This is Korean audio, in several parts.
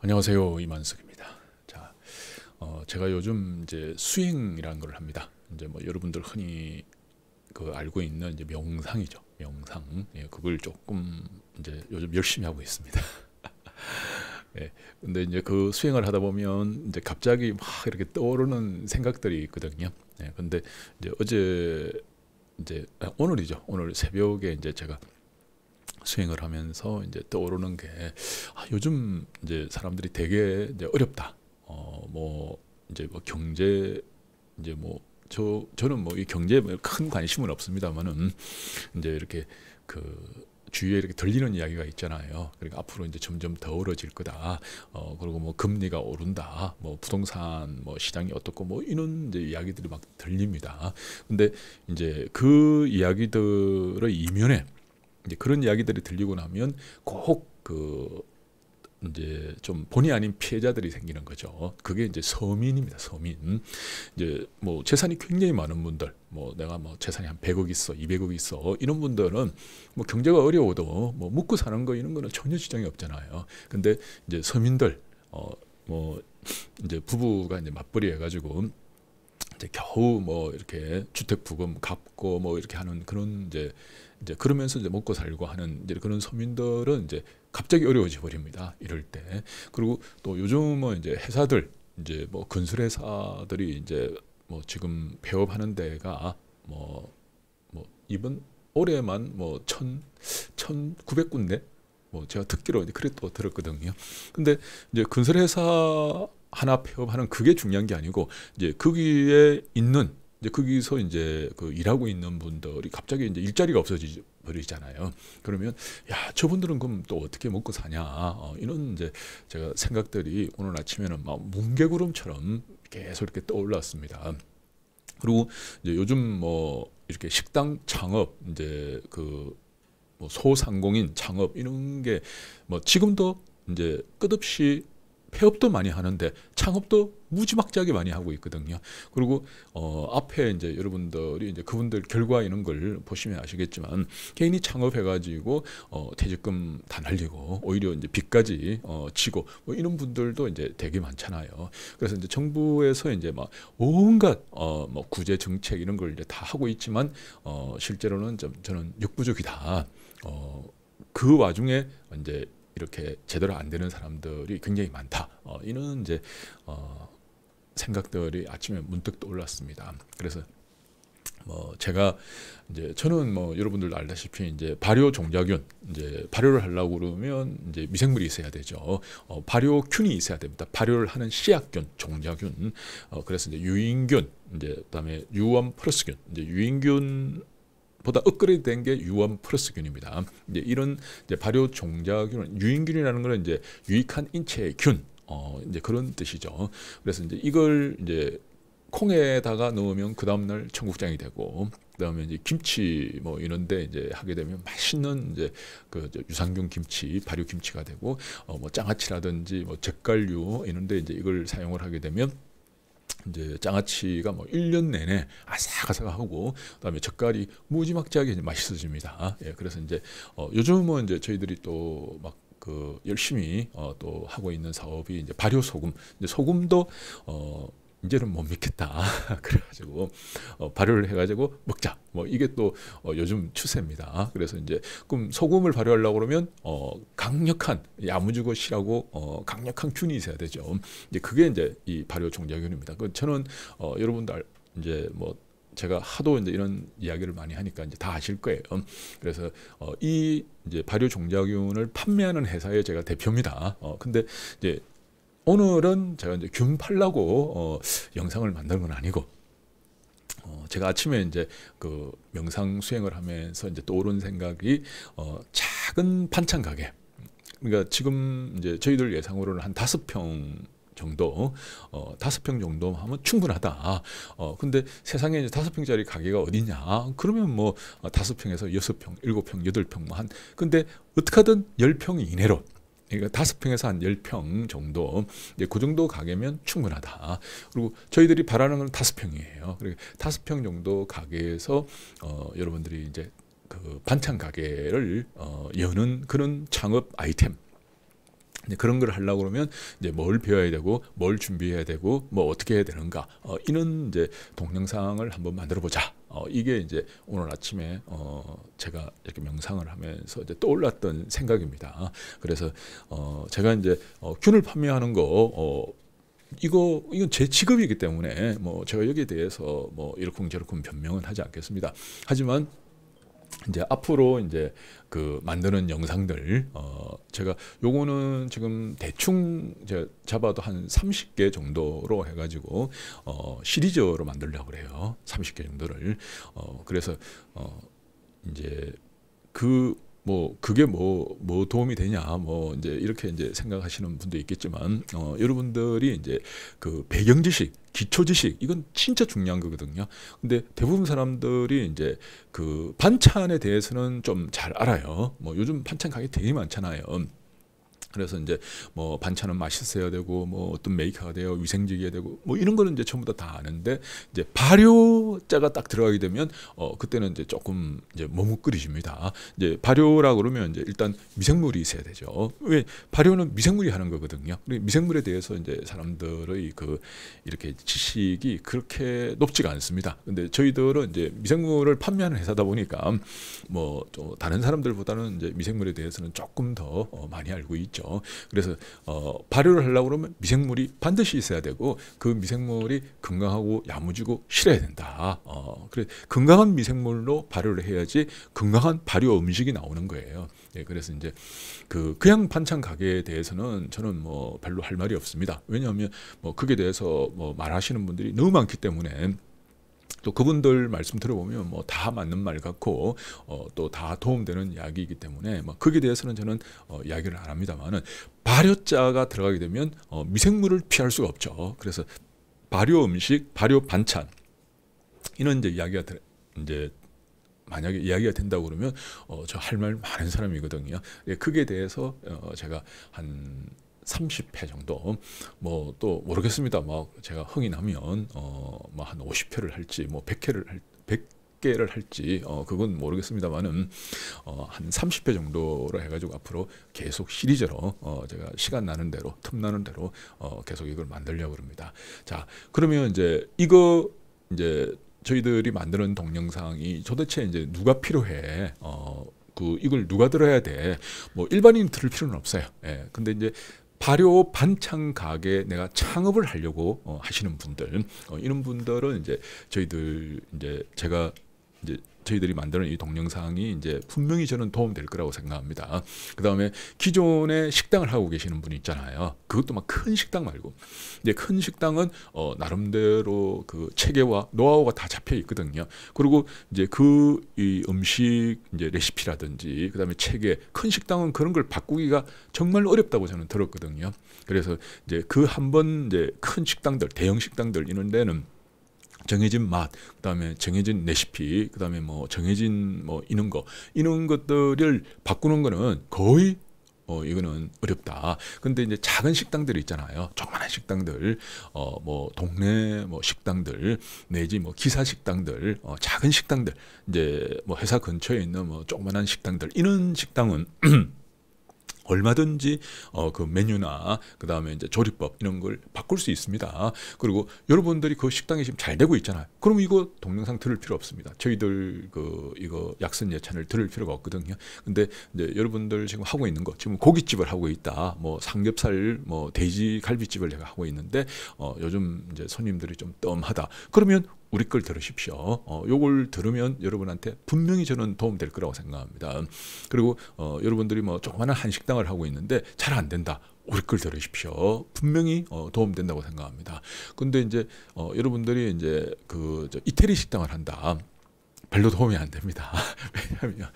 안녕하세요 이만석입니다. 자, 어, 제가 요즘 이제 수행이라는 걸 합니다. 이제 뭐 여러분들 흔히 그 알고 있는 이제 명상이죠. 명상 예, 그걸 조금 이제 요즘 열심히 하고 있습니다. 예, 근데 이제 그 수행을 하다 보면 이제 갑자기 막 이렇게 떠오르는 생각들이 있거든요. 예, 근데 이제 어제 이제 아, 오늘이죠. 오늘 새벽에 이제 제가 수행을 하면서 이제 떠오르는 게 아, 요즘 이제 사람들이 되게 이제 어렵다. 어, 뭐 이제 뭐 경제 이제 뭐 저 저는 뭐 이 경제에 뭐 큰 관심은 없습니다만은 이제 이렇게 그 주위에 이렇게 들리는 이야기가 있잖아요. 그러니까 앞으로 이제 점점 더 어려질 거다. 어, 그리고 뭐 금리가 오른다. 뭐 부동산 뭐 시장이 어떻고 뭐 이런 이제 이야기들이 막 들립니다. 근데 이제 그 이야기들의 이면에 이제 그런 이야기들이 들리고 나면 꼭그 이제 좀 본의 아닌 피해자들이 생기는 거죠. 그게 이제 서민입니다. 서민. 이제 뭐 재산이 굉장히 많은 분들, 뭐 내가 뭐 재산이 한 100억 있어, 200억 있어 이런 분들은 뭐 경제가 어려워도 뭐 먹고 사는 거 이런 거는 전혀 지장이 없잖아요. 근데 이제 서민들 어 뭐 이제 부부가 이제 맞벌이 해가지고 이제 겨우 뭐 이렇게 주택 부금 갚고 뭐 이렇게 하는 그런 이제 이제 그러면서 이제 먹고 살고 하는 이제 그런 서민들은 이제 갑자기 어려워져 버립니다. 이럴 때 그리고 또 요즘은 이제 회사들 이제 뭐 건설회사들이 이제 뭐 지금 배업하는 데가 뭐뭐 뭐 이번 올해만 뭐천 천구백 군데 뭐 제가 듣기로 이제 그랬도 들었거든요. 근데 이제 건설회사 하나 폐업하는 그게 중요한 게 아니고 이제 거기에 있는 이제 거기서 이제 그 일하고 있는 분들이 갑자기 이제 일자리가 없어지 버리잖아요. 그러면 야 저분들은 그럼 또 어떻게 먹고 사냐 어, 이런 이제 제가 생각들이 오늘 아침에는 막 뭉개구름처럼 계속 이렇게 떠올랐습니다. 그리고 이제 요즘 뭐 이렇게 식당 창업 이제 그 뭐 소상공인 창업 이런 게 뭐 지금도 이제 끝없이 폐업도 많이 하는데 창업도 무지막지하게 많이 하고 있거든요. 그리고 어 앞에 이제 여러분들이 이제 그분들 결과 이런 걸 보시면 아시겠지만 개인이 창업해가지고 어 퇴직금 다 날리고 오히려 이제 빚까지 어 지고 뭐 이런 분들도 이제 되게 많잖아요. 그래서 이제 정부에서 이제 막 온갖 어뭐 구제 정책 이런 걸 이제 다 하고 있지만 어 실제로는 좀 저는 역부족이다. 어그 와중에 이제 이렇게 제대로 안 되는 사람들이 굉장히 많다. 어, 이런 이제 어, 생각들이 아침에 문득 떠올랐습니다. 그래서 뭐 제가 이제 저는 뭐여러분들 알다시피 이제 발효 종자균 이제 발효를 하려고 그러면 이제 미생물이 있어야 되죠. 어, 발효균이 있어야 됩니다. 발효를 하는 씨앗균, 종자균, 어, 그래서 이제 유인균, 이제 그다음에 유원 플러스균, 이제 유인균 보다 업그레이드 된 게 유원 플러스균입니다. 이제 이런 이제 발효 종자균, 유인균이라는 거는 이제 유익한 인체의 균, 어, 이제 그런 뜻이죠. 그래서 이제 이걸 이제 콩에다가 넣으면 그 다음날 청국장이 되고 그다음에 이제 김치 뭐 이런데 이제 하게 되면 맛있는 이제 그 유산균 김치, 발효 김치가 되고 어뭐 장아찌라든지 뭐 젓갈류 이런데 이제 이걸 사용을 하게 되면 이제 장아찌가 뭐 1년 내내 아삭아삭하고 그다음에 젓갈이 무지막지하게 맛있어집니다. 아, 예, 그래서 이제 어, 요즘은 이제 저희들이 또 막 그 열심히 어, 또 하고 있는 사업이 이제 발효 소금, 이제 소금도 어 이제는 못 믿겠다. 그래가지고 어, 발효를 해가지고 먹자. 뭐 이게 또 어, 요즘 추세입니다. 그래서 이제 그럼 소금을 발효하려고 그러면 어, 강력한 야무지고 실라고 어, 강력한 균이 있어야 되죠. 이제 그게 이제 이 발효 종자균입니다. 그 저는 어, 여러분들 이제 뭐 제가 하도 이제 이런 이야기를 많이 하니까 이제 다 아실 거예요. 그래서 어, 이 이제 발효 종자균을 판매하는 회사의 제가 대표입니다. 어, 근데 이제 오늘은 제가 이제 균팔라고 어, 영상을 만드는 건 아니고 어, 제가 아침에 이제 그 명상 수행을 하면서 이제 떠오른 생각이 어, 작은 반찬 가게 그러니까 지금 이제 저희들 예상으로는 한 다섯 평 정도 어 다섯 평 정도 하면 충분하다. 어 근데 세상에 이제 다섯 평짜리 가게가 어디냐? 그러면 뭐 다섯 평에서 여섯 평, 일곱 평, 여덟 평만. 뭐 근데 어떻게든 열평 이내로 그러니까 다섯 평에서 한열평 정도, 이제 그 정도 가게면 충분하다. 그리고 저희들이 바라는 건 다섯 평이에요. 그 다섯 평 정도 가게에서 어, 여러분들이 이제 그 반찬 가게를 어, 여는 그런 창업 아이템. 그런 걸 하려고 그러면 이제 뭘 배워야 되고 뭘 준비해야 되고 뭐 어떻게 해야 되는가 어, 이런 이제 동영상을 한번 만들어 보자 어, 이게 이제 오늘 아침에 어, 제가 이렇게 명상을 하면서 이제 떠올랐던 생각입니다. 그래서 어, 제가 이제 어, 균을 판매하는 거 어, 이거 이건 제 직업이기 때문에 뭐 제가 여기에 대해서 뭐 이렇쿵저렇쿵 변명은 하지 않겠습니다. 하지만 이제 앞으로 이제 그 만드는 영상들 어 제가 요거는 지금 대충 제가 잡아도 한 30개 정도로 해 가지고 어 시리즈로 만들려고 그래요. 30개 정도를 어 그래서 어 이제 그뭐 그게 뭐뭐 뭐 도움이 되냐 뭐 이제 이렇게 이제 생각하시는 분도 있겠지만 어 여러분들이 이제 그 배경 지식 기초 지식 이건 진짜 중요한 거거든요. 근데 대부분 사람들이 이제 그 반찬에 대해서는 좀 잘 알아요. 뭐 요즘 반찬 가게 되게 많잖아요. 그래서 이제 뭐 반찬은 맛있어야 되고 뭐 어떤 메이커가 돼요 위생적이어야 되고 뭐 이런 거는 이제 전부 터다 아는데 이제 발효자가 딱 들어가게 되면 어 그때는 이제 조금 이제 머뭇거리십니다. 이제 발효라 고 그러면 이제 일단 미생물이 있어야 되죠. 왜 발효는 미생물이 하는 거거든요. 미생물에 대해서 이제 사람들의 그 이렇게 지식이 그렇게 높지가 않습니다. 근데 저희들은 이제 미생물을 판매하는 회사다 보니까 뭐또 다른 사람들보다는 이제 미생물에 대해서는 조금 더 어, 많이 알고 있죠. 그래서 어, 발효를 하려고 그러면 미생물이 반드시 있어야 되고 그 미생물이 건강하고 야무지고 실해야 된다. 어, 그래 건강한 미생물로 발효를 해야지 건강한 발효 음식이 나오는 거예요. 예, 그래서 이제 그 그냥 반찬 가게에 대해서는 저는 뭐 별로 할 말이 없습니다. 왜냐하면 뭐 그게 대해서 뭐 말하시는 분들이 너무 많기 때문에 또 그분들 말씀 들어보면 뭐 다 맞는 말 같고 어, 또다 도움되는 이야기이기 때문에 뭐 거기에 대해서는 저는 어, 이야기를 안 합니다만은 발효자가 들어가게 되면 어, 미생물을 피할 수가 없죠. 그래서 발효 음식, 발효 반찬 이런 이제 이야기가 되, 이제 만약에 이야기가 된다고 그러면 어, 저할 말 많은 사람이거든요. 예, 그게 대해서 어, 제가 한 30회 정도 뭐 또 모르겠습니다. 막 제가 흥이 나면 어한 뭐 50회를 할지 뭐 100회를 할 100개를 할지 어 그건 모르겠습니다만은 어한 30회 정도로 해 가지고 앞으로 계속 시리즈로 어 제가 시간 나는 대로 틈 나는 대로 어 계속 이걸 만들려고 합니다. 자, 그러면 이제 이거 이제 저희들이 만드는 동영상이 도대체 이제 누가 필요해? 어, 그 이걸 누가 들어야 돼? 뭐 일반인 들을 필요는 없어요. 예. 근데 이제 발효 반찬 가게 내가 창업을 하려고 어, 하시는 분들 어, 이런 분들은 이제 저희들 이제 제가 이제 저희들이 만드는 이 동영상이 이제 분명히 저는 도움될 거라고 생각합니다. 그 다음에 기존에 식당을 하고 계시는 분이 있잖아요. 그것도 막 큰 식당 말고 이제 큰 식당은 어, 나름대로 그 체계와 노하우가 다 잡혀 있거든요. 그리고 이제 그이 음식 이제 레시피라든지 그 다음에 체계 큰 식당은 그런 걸 바꾸기가 정말 어렵다고 저는 들었거든요. 그래서 이제 그한번 이제 큰 식당들 대형 식당들 이런 데는 정해진 맛, 그다음에 정해진 레시피, 그다음에 뭐 정해진 뭐 이런 거 이런 것들을 바꾸는 거는 거의 어 이거는 어렵다. 근데 이제 작은 식당들 있잖아요. 조그만한 식당들, 어 뭐 동네 뭐 식당들 내지 뭐 기사 식당들, 어 작은 식당들 이제 뭐 회사 근처에 있는 뭐 조그만한 식당들 이런 식당은 얼마든지 어, 그 메뉴나 그 다음에 이제 조리법 이런 걸 바꿀 수 있습니다. 그리고 여러분들이 그 식당이 지금 잘 되고 있잖아요. 그럼 이거 동영상 들을 필요 없습니다. 저희들 그 이거 약선 예찬을 들을 필요가 없거든요. 근데 이제 여러분들 지금 하고 있는 거 지금 고깃집을 하고 있다. 뭐 삼겹살, 뭐 돼지 갈비집을 내가 하고 있는데 어, 요즘 이제 손님들이 좀 뜸하다. 그러면 우리 걸 들으십시오. 어, 요걸 들으면 여러분한테 분명히 저는 도움될 거라고 생각합니다. 그리고 어, 여러분들이 뭐 조그마한 한식당을 하고 있는데 잘 안 된다. 우리 걸 들으십시오. 분명히 어, 도움된다고 생각합니다. 근데 이제 어, 여러분들이 이제 그 이태리 식당을 한다. 별로 도움이 안 됩니다. 왜냐하면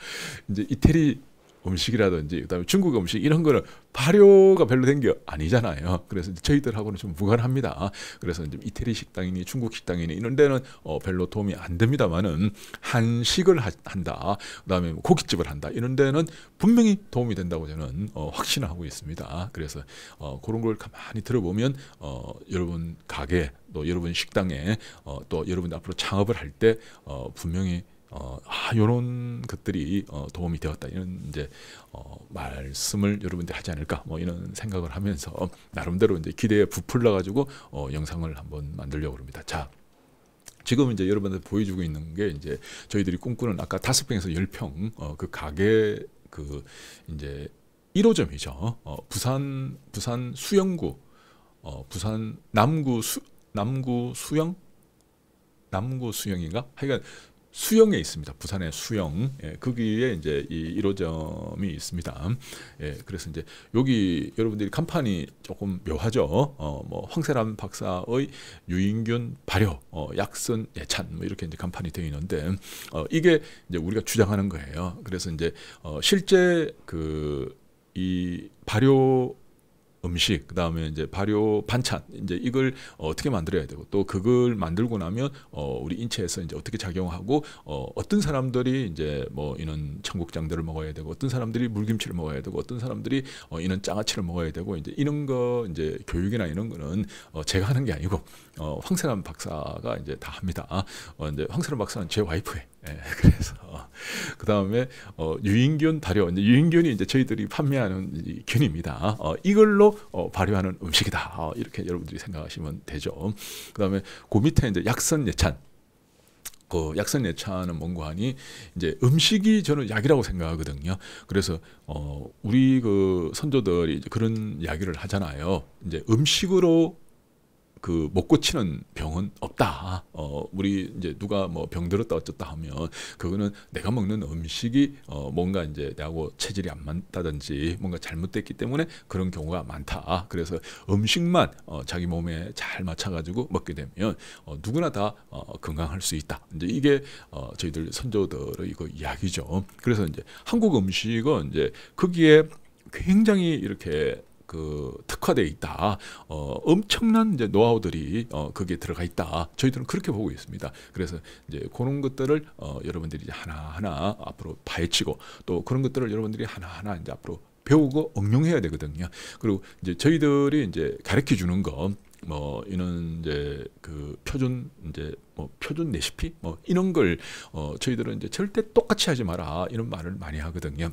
이제 이태리 음식이라든지 그다음에 중국 음식 이런 거는 발효가 별로 된 게 아니잖아요. 그래서 저희들하고는 좀 무관합니다. 그래서 이제 이태리 식당이니 중국 식당이니 이런 데는 어 별로 도움이 안 됩니다만은 한식을 하, 한다. 그다음에 뭐 고깃집을 한다. 이런 데는 분명히 도움이 된다고 저는 어 확신하고 있습니다. 그래서 어 그런 걸 가만히 들어보면 어 여러분 가게 또 여러분 식당에 어, 또 여러분 앞으로 창업을 할때 어, 분명히 어, 아, 요런 것들이 어, 도움이 되었다. 이런 이제 어, 말씀을 여러분들 하지 않을까. 뭐 이런 생각을 하면서 나름대로 이제 기대에 부풀려 가지고 어, 영상을 한번 만들려고 합니다. 자. 지금 이제 여러분들 보여주고 있는 게 이제 저희들이 꿈꾸는 아까 다섯 평에서 열평 어, 그 가게 그 이제 1호점이죠. 어, 부산 부산 수영구 어, 부산 남구 수 남구 수영 남구 수영인가? 하여간 수영에 있습니다. 부산의 수영 예, 거기에 이제 이 1호점이 있습니다. 예, 그래서 이제 여기 여러분들이 간판이 조금 묘하죠. 어, 뭐 황세람 박사의 유인균 발효 어, 약선 예찬 뭐 이렇게 이제 간판이 되어 있는데 어, 이게 이제 우리가 주장하는 거예요. 그래서 이제 어, 실제 그 이 발효 음식 그다음에 이제 발효 반찬 이제 이걸 어, 어떻게 만들어야 되고 또 그걸 만들고 나면 어 우리 인체에서 이제 어떻게 작용하고 어 어떤 사람들이 이제 뭐 이런 청국장들을 먹어야 되고 어떤 사람들이 물김치를 먹어야 되고 어떤 사람들이 어 이런 장아찌를 먹어야 되고 이제 이런 거 이제 교육이나 이런 거는 어 제가 하는 게 아니고 어황세남 박사가 이제 다 합니다. 어 이제 황세남 박사는 제 와이프예요. 예, 그래서 그 다음에 어, 유인균 발효 이제 유인균이 이제 저희들이 판매하는 이 균입니다. 어, 이걸로 어, 발효하는 음식이다 어, 이렇게 여러분들이 생각하시면 되죠. 그 다음에 그 밑에 이제 약선 예찬 그 약선 예찬은 뭔고 하니 이제 음식이 저는 약이라고 생각하거든요. 그래서 어, 우리 그 선조들이 그런 이야기를 하잖아요. 이제 음식으로 그못 고치는 병은 없다. 어 우리 이제 누가 뭐 병들었다 어쩌다 하면 그거는 내가 먹는 음식이 어 뭔가 이제 내하고 체질이 안 맞다든지 뭔가 잘못됐기 때문에 그런 경우가 많다. 그래서 음식만 어 자기 몸에 잘 맞춰 가지고 먹게 되면 어 누구나 다어 건강할 수 있다. 이제 이게 어 저희들 선조들의 이거 이야기죠. 그래서 이제 한국 음식은 이제 거기에 굉장히 이렇게 그 특화되어 있다. 어, 엄청난 이제 노하우들이 어, 거기에 들어가 있다. 저희들은 그렇게 보고 있습니다. 그래서 이제 그런 것들을 어, 여러분들이 이제 하나하나 앞으로 파헤치고 또 그런 것들을 여러분들이 하나하나 이제 앞으로 배우고 응용해야 되거든요. 그리고 이제 저희들이 이제 가르쳐 주는 거, 뭐 이런 이제 그 표준 이제 뭐 표준 레시피 뭐 이런 걸어 저희들은 이제 절대 똑같이 하지 마라 이런 말을 많이 하거든요.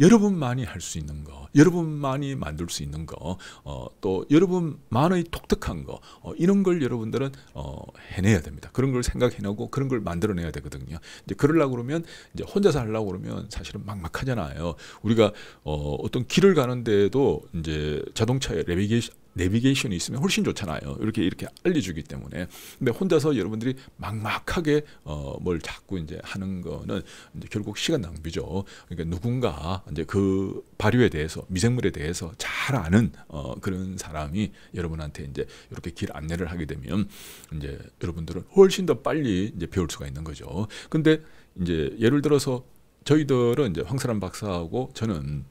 여러분만이 할 수 있는 거, 여러분만이 만들 수 있는 거, 어, 또 여러분만의 독특한 거, 어, 이런 걸 여러분들은 어, 해내야 됩니다. 그런 걸 생각해내고 그런 걸 만들어내야 되거든요. 이제 그러려고 그러면 이제 혼자서 하려고 그러면 사실은 막막하잖아요. 우리가 어, 어떤 길을 가는데도 이제 자동차의 레비게이션 내비게이션이 있으면 훨씬 좋잖아요. 이렇게 이렇게 알려주기 때문에. 근데 혼자서 여러분들이 막막하게 어뭘 자꾸 이제 하는 거는 이제 결국 시간 낭비죠. 그러니까 누군가 이제 그 발효에 대해서 미생물에 대해서 잘 아는 어 그런 사람이 여러분한테 이제 이렇게 길 안내를 하게 되면 이제 여러분들은 훨씬 더 빨리 이제 배울 수가 있는 거죠. 근데 이제 예를 들어서 저희들은 이제 황사람 박사하고 저는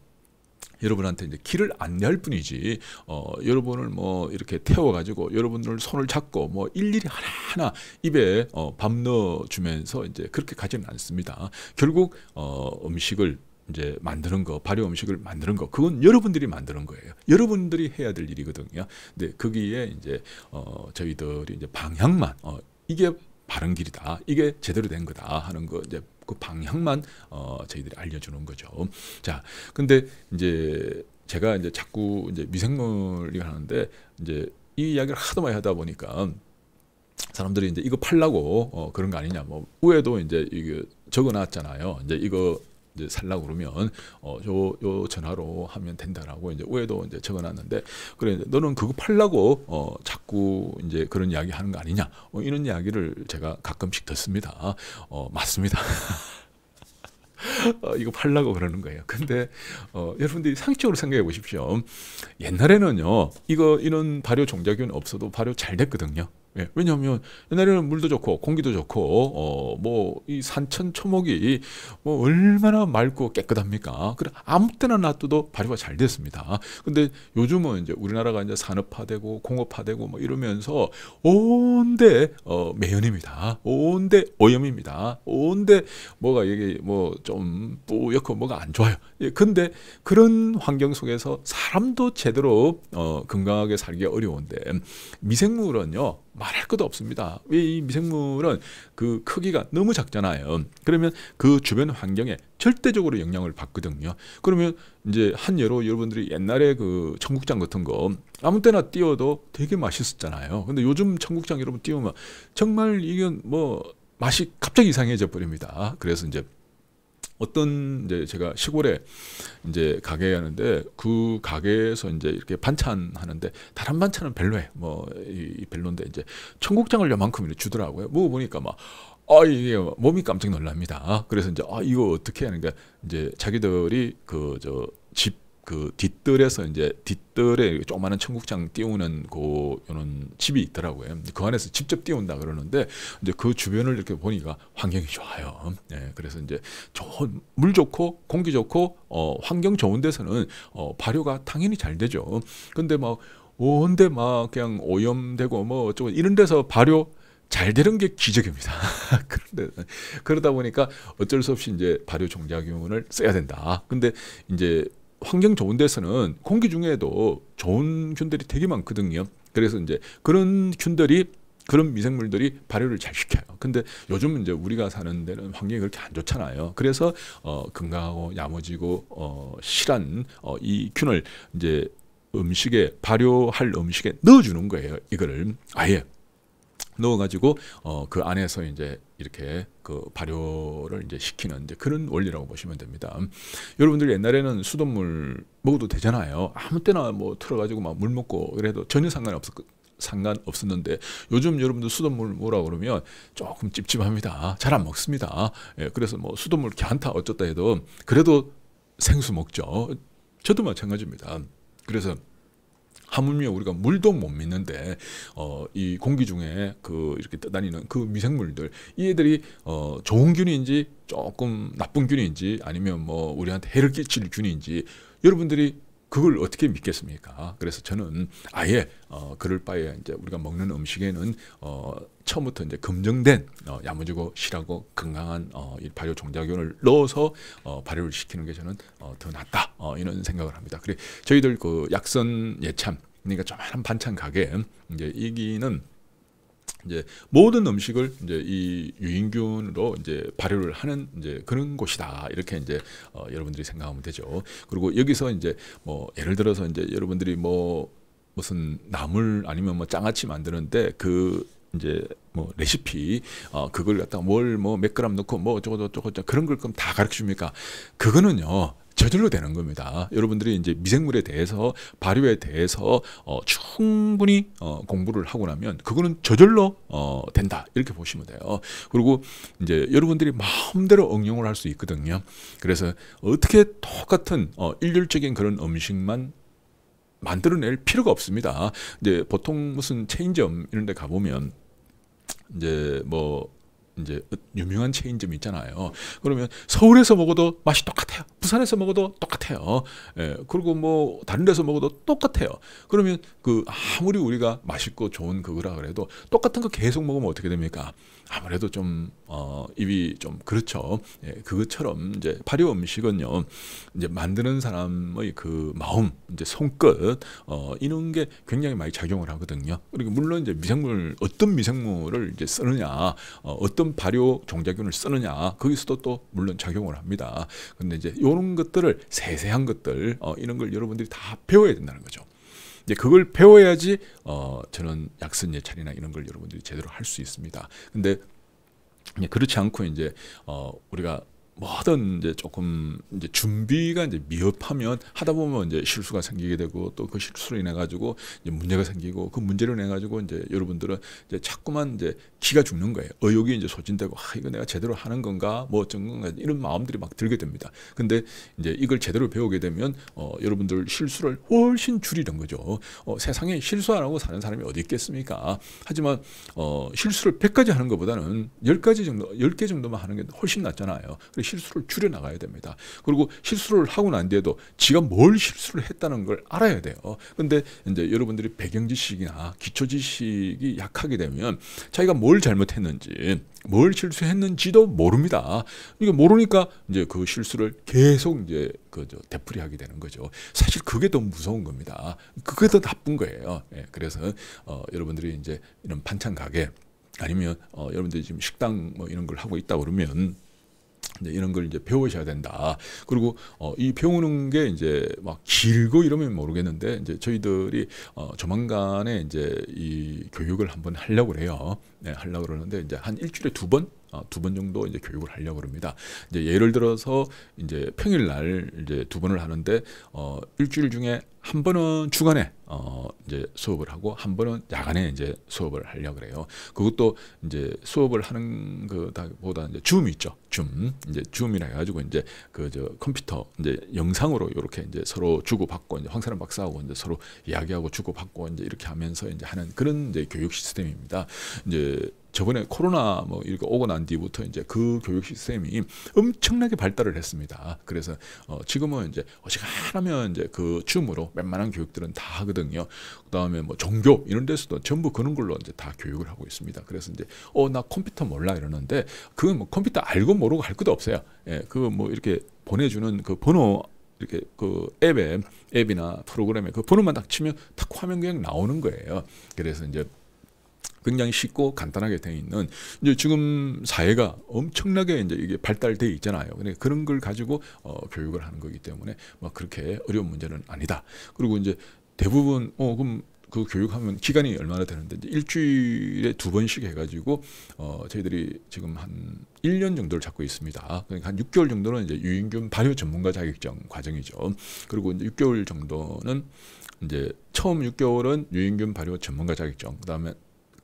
여러분한테 이제 길을 안내할 뿐이지 어, 여러분을 뭐 이렇게 태워가지고 여러분을 손을 잡고 뭐 일일이 하나하나 입에 어, 밥 넣어주면서 이제 그렇게 가지는 않습니다. 결국 어, 음식을 이제 만드는 거, 발효 음식을 만드는 거, 그건 여러분들이 만드는 거예요. 여러분들이 해야 될 일이거든요. 근데 거기에 이제 어, 저희들이 이제 방향만 어, 이게 바른 길이다, 이게 제대로 된 거다 하는 거 이제 그 방향만 어, 저희들이 알려주는 거죠. 자, 근데 이제 제가 이제 자꾸 이제 미생물이 하는데 이제 이 이야기를 하도 많이 하다 보니까 사람들이 이제 이거 팔라고 어, 그런 거 아니냐 뭐 우에도 이제 이게 적어놨잖아요. 이제 이거 이제 살라고 그러면 어요 요 전화로 하면 된다라고 이제 우에도 이제 적어놨는데 그래 너는 그거 팔라고 어 자꾸 이제 그런 이야기 하는 거 아니냐 어, 이런 이야기를 제가 가끔씩 듣습니다. 어 맞습니다. 어, 이거 팔라고 그러는 거예요. 근데 어, 여러분들이 상식적으로 생각해 보십시오. 옛날에는요, 이거 이런 발효 종자균 없어도 발효 잘 됐거든요. 예, 왜냐하면 옛날에는 물도 좋고 공기도 좋고 어, 뭐이 산천 초목이 뭐 얼마나 맑고 깨끗합니까? 그래 아무 때나 놔둬도 발효가 잘 됐습니다. 근데 요즘은 이제 우리나라가 이제 산업화되고 공업화되고 뭐 이러면서 온데 어, 매연입니다. 온데 오염입니다. 온데 뭐가 이게 뭐 좀 뿌옇고 뭐가 안 좋아요. 예, 근데 그런 환경 속에서 사람도 제대로 어, 건강하게 살기 어려운데 미생물은요 말할 것도 없습니다. 이 미생물은 그 크기가 너무 작잖아요. 그러면 그 주변 환경에 절대적으로 영향을 받거든요. 그러면 이제 한 예로 여러분들이 옛날에 그 청국장 같은 거 아무 때나 띄워도 되게 맛있었잖아요. 근데 요즘 청국장 여러분 띄우면 정말 이건 뭐 맛이 갑자기 이상해져 버립니다. 그래서 이제 어떤 이제 제가 시골에 이제 가게 하는데 그 가게에서 이제 이렇게 반찬 하는데 다른 반찬은 별로해 뭐이 별론데 이제 청국장을 요만큼 주더라고요 먹어보니까 막 아, 이게 몸이 깜짝 놀랍니다. 그래서 이제, 아, 이거 어떻게 하는가. 이제 자기들이 그, 저, 집그 뒷뜰에서 이제 뒷뜰에 조그마한 청국장 띄우는 고 요런 집이 있더라고요. 그 안에서 직접 띄운다 그러는데 이제 그 주변을 이렇게 보니까 환경이 좋아요. 예, 그래서 이제 좋은 물 좋고 공기 좋고 어 환경 좋은 데서는 어 발효가 당연히 잘 되죠. 근데 막 온데 막 그냥 오염되고 뭐 어쩌고 이런 데서 발효 잘 되는 게 기적입니다. 그런데 그러다 보니까 어쩔 수 없이 이제 발효 종작용을 써야 된다. 근데 이제 환경 좋은 데서는 공기 중에도 좋은 균들이 되게 많거든요. 그래서 이제 그런 균들이 그런 미생물들이 발효를 잘 시켜요. 근데 요즘 이제 우리가 사는 데는 환경이 그렇게 안 좋잖아요. 그래서 어, 건강하고 야무지고 어, 실한 어, 이 균을 이제 음식에 발효할 음식에 넣어주는 거예요. 이거를 아예 넣어가지고 어, 그 안에서 이제 이렇게 그 발효를 이제 시키는 이제 그런 원리라고 보시면 됩니다. 여러분들 옛날에는 수돗물 먹어도 되잖아요. 아무 때나 뭐 틀어가지고 막 물 먹고 그래도 전혀 상관없었 상관 없었는데 요즘 여러분들 수돗물 뭐라 그러면 조금 찝찝합니다. 잘 안 먹습니다. 예, 그래서 뭐 수돗물 괜찮다 어쩌다 해도 그래도 생수 먹죠. 저도 마찬가지입니다. 그래서 하물며 우리가 물도 못 믿는데 어, 이 공기 중에 그 이렇게 떠다니는 그 미생물들 이 애들이 어, 좋은 균인지 조금 나쁜 균인지 아니면 뭐 우리한테 해를 끼칠 균인지 여러분들이 그걸 어떻게 믿겠습니까? 그래서 저는 아예 어, 그럴 바에 이제 우리가 먹는 음식에는 어, 처음부터 이제 검증된 어, 야무지고 실하고 건강한 어, 이 발효 종자균을 넣어서 어, 발효를 시키는 게 저는 어, 더 낫다 어, 이런 생각을 합니다. 그래 저희들 그 약선 예참 그러니까 조만한 반찬 가게 이제 이기는 이제 모든 음식을 이제 이 유인균으로 이제 발효를 하는 이제 그런 곳이다 이렇게 이제 어, 여러분들이 생각하면 되죠. 그리고 여기서 이제 뭐 예를 들어서 이제 여러분들이 뭐 무슨 나물 아니면 뭐 장아찌 만드는데 그 이제 뭐 레시피 어 그걸 갖다 뭘뭐 몇 그램 넣고 뭐 어쩌고 저쩌고 그런 걸 그럼 다 가르쳐 줍니까? 그거는요 저절로 되는 겁니다. 여러분들이 이제 미생물에 대해서 발효에 대해서 어, 충분히 어, 공부를 하고 나면 그거는 저절로 어, 된다 이렇게 보시면 돼요. 그리고 이제 여러분들이 마음대로 응용을 할 수 있거든요. 그래서 어떻게 똑같은 어, 일률적인 그런 음식만 만들어낼 필요가 없습니다. 이제 보통 무슨 체인점 이런 데 가보면 이제 뭐 이제 유명한 체인점 있잖아요. 그러면 서울에서 먹어도 맛이 똑같아요. 부산에서 먹어도 똑같아요. 예, 그리고 뭐 다른 데서 먹어도 똑같아요. 그러면 그 아무리 우리가 맛있고 좋은 그거라 그래도 똑같은 거 계속 먹으면 어떻게 됩니까? 아무래도 좀 어, 입이 좀 그렇죠. 예, 그것처럼 이제 파리 음식은요. 이제 만드는 사람의 그 마음, 이제 손끝 어, 이런 게 굉장히 많이 작용을 하거든요. 그리고 그러니까 물론 이제 미생물 어떤 미생물을 이제 쓰느냐, 어, 어떤 어떤 발효 종자균을 쓰느냐 거기서도 또 물론 작용을 합니다. 근데 이제 이런 것들을 세세한 것들 어, 이런 걸 여러분들이 다 배워야 된다는 거죠. 이제 그걸 배워야지 어, 저는 약선 예찰이나 이런 걸 여러분들이 제대로 할 수 있습니다. 근데 그렇지 않고 이제 어, 우리가 뭐든 이제 조금 이제 준비가 이제 미흡하면 하다 보면 이제 실수가 생기게 되고 또 그 실수로 인해 가지고 이제 문제가 생기고 그 문제로 인해 가지고 이제 여러분들은 이제 자꾸만 이제 기가 죽는 거예요. 의욕이 이제 소진되고 아 이거 내가 제대로 하는 건가 뭐 어쩐 건가 이런 마음들이 막 들게 됩니다. 근데 이제 이걸 제대로 배우게 되면 어 여러분들 실수를 훨씬 줄이는 거죠. 어 세상에 실수 안 하고 사는 사람이 어디 있겠습니까? 하지만 어 실수를 100가지 하는 것보다는 10가지 정도 10개 정도만 하는 게 훨씬 낫잖아요. 그래 실수를 줄여나가야 됩니다. 그리고 실수를 하고 난 뒤에도 지가 뭘 실수를 했다는 걸 알아야 돼요. 근데 이제 여러분들이 배경 지식이나 기초 지식이 약하게 되면 자기가 뭘 잘못했는지 뭘 실수했는지도 모릅니다. 이게 그러니까 모르니까 이제 그 실수를 계속 이제 그저 되풀이하게 되는 거죠. 사실 그게 더 무서운 겁니다. 그게 더 나쁜 거예요. 예, 그래서 어, 여러분들이 이제 이런 반찬 가게 아니면 어, 여러분들이 지금 식당 뭐 이런 걸 하고 있다 그러면 네, 이런 걸 이제 배우셔야 된다. 그리고 어, 이 배우는 게 이제 막 길고 이러면 모르겠는데 이제 저희들이 어, 조만간에 이제 이 교육을 한번 하려고 그요 네, 하려고 그러는데 이제 한 일주일에 두 번, 어, 두번 정도 이제 교육을 하려고 그니다 이제 예를 들어서 이제 평일 날 이제 두 번을 하는데 어, 일주일 중에 한 번은 주간에 어 이제 수업을 하고 한 번은 야간에 이제 수업을 하려 그래요. 그것도 이제 수업을 하는 그보다 이제 줌 있죠. 줌 이제 줌이라 해가지고 이제 그 저 컴퓨터 이제 영상으로 이렇게 이제 서로 주고 받고 이제 황사람 박사하고 이제 서로 이야기하고 주고 받고 이제 이렇게 하면서 이제 하는 그런 이제 교육 시스템입니다. 이제 저번에 코로나 뭐 이렇게 오고 난 뒤부터 이제 그 교육 시스템이 엄청나게 발달을 했습니다. 그래서 어 지금은 이제 어지간하면 이제 그 춤으로 웬만한 교육들은 다 하거든요. 그다음에 뭐 종교 이런 데서도 전부 그런 걸로 이제 다 교육을 하고 있습니다. 그래서 이제 어 나 컴퓨터 몰라 이러는데 그뭐 컴퓨터 알고 모르고 할 것도 없어요. 예, 그 뭐 이렇게 보내주는 그 번호 이렇게 그 앱에 앱이나 프로그램에 그 번호만 딱 치면 탁 화면 그냥 나오는 거예요. 그래서 이제 굉장히 쉽고 간단하게 되어 있는 이제 지금 사회가 엄청나게 이제 이게 발달돼 있잖아요. 근데 그런 걸 가지고 어, 교육을 하는 거기 때문에 막 뭐 그렇게 어려운 문제는 아니다. 그리고 이제 대부분 어 그럼 그 교육하면 기간이 얼마나 되는데 일주일에 두 번씩 해가지고 어 저희들이 지금 한 1년 정도를 잡고 있습니다. 그러니까 한 6개월 정도는 이제 유인균 발효 전문가 자격증 과정이죠. 그리고 이제 6개월 정도는 이제 처음 6개월은 유인균 발효 전문가 자격증, 그다음에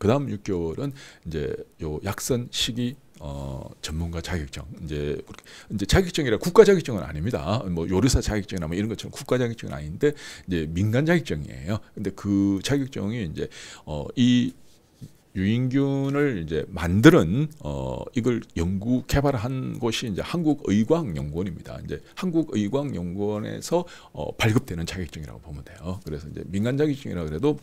그다음 6개월은 이제 요 약선 시기 어, 전문가 자격증 이제 이제 자격증이라 국가 자격증은 아닙니다. 뭐 요리사 자격증이나 뭐 이런 것처럼 국가 자격증은 아닌데 이제 민간 자격증이에요. 근데 그 자격증이 이제 어, 이 유인균을 이제 만드는 어 이걸 연구 개발한 곳이 이제 한국의과학연구원입니다. 이제 한국의과학연구원에서 어 발급되는 자격증이라고 보면 돼요. 그래서 이제 민간 자격증이라 그래도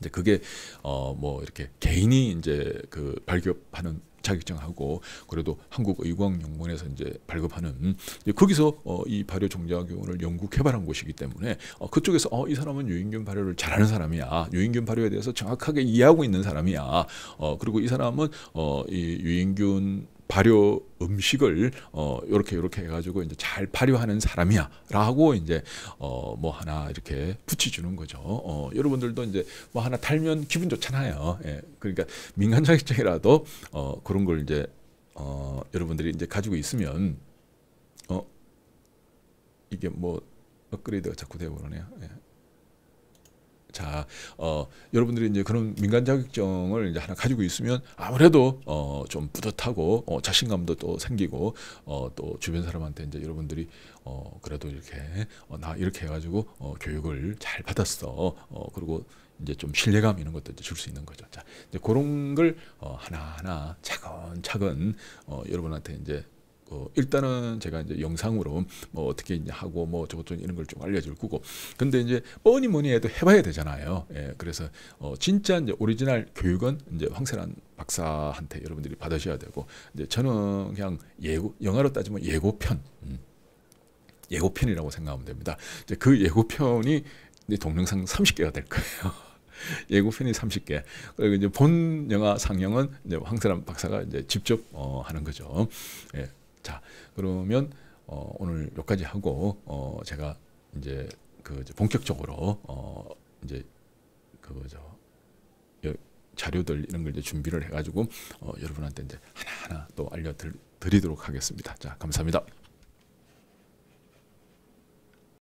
이제 그게 어 뭐 이렇게 개인이 이제 그 발급하는 자격증하고 그래도 한국 의광학연구원에서 이제 발급하는 음, 거기서 어, 이 발효 종자학원을 연구 개발한 곳이기 때문에 어, 그쪽에서 어, 이 사람은 유인균 발효를 잘하는 사람이야 유인균 발효에 대해서 정확하게 이해하고 있는 사람이야 어, 그리고 이 사람은 어, 이 유인균 발효 음식을 어 요렇게 요렇게 해 가지고 이제 잘 발효하는 사람이야라고 이제 어뭐 하나 이렇게 붙여 주는 거죠. 어 여러분들도 이제 뭐 하나 달면 기분 좋잖아요. 예. 그러니까 민간 자격증이라도 어 그런 걸 이제 어 여러분들이 이제 가지고 있으면 어 이게 뭐 업그레이드가 자꾸 되어 버리네요. 예. 자, 어, 여러분들이 이제 그런 민간 자격증을 이제 하나 가지고 있으면 아무래도 어, 좀 뿌듯하고 어, 자신감도 또 생기고 어, 또 주변 사람한테 이제 여러분들이 어, 그래도 이렇게 어, 나 이렇게 해가지고 어, 교육을 잘 받았어. 어, 그리고 이제 좀 신뢰감 이런 것도 줄 수 있는 거죠. 자, 이제 그런 걸 어, 하나하나 차근차근 어, 여러분한테 이제 어, 일단은 제가 이제 영상으로 뭐 어떻게 이제 하고 뭐저것도 이런 걸 좀 알려줄 거고 근데 이제 뻔히 뭐니 해도 해봐야 되잖아요. 예, 그래서 어, 진짜 이제 오리지널 교육은 이제 황세란 박사한테 여러분들이 받으셔야 되고 이제 저는 그냥 예고 영화로 따지면 예고편 음, 예고편이라고 생각하면 됩니다. 이제 그 예고편이 이제 동영상 30개가 될 거예요. 예고편이 30개. 그리고 이제 본 영화 상영은 이제 황세람 박사가 이제 직접 어, 하는 거죠. 예. 자, 그러면 어, 오늘 여기까지 하고 어, 제가 이제 그 이제 본격적으로 어, 이제 그저 자료들 이런 걸 이제 준비를 해가지고 어, 여러분한테 이제 하나하나 또 알려드리도록 하겠습니다. 자, 감사합니다.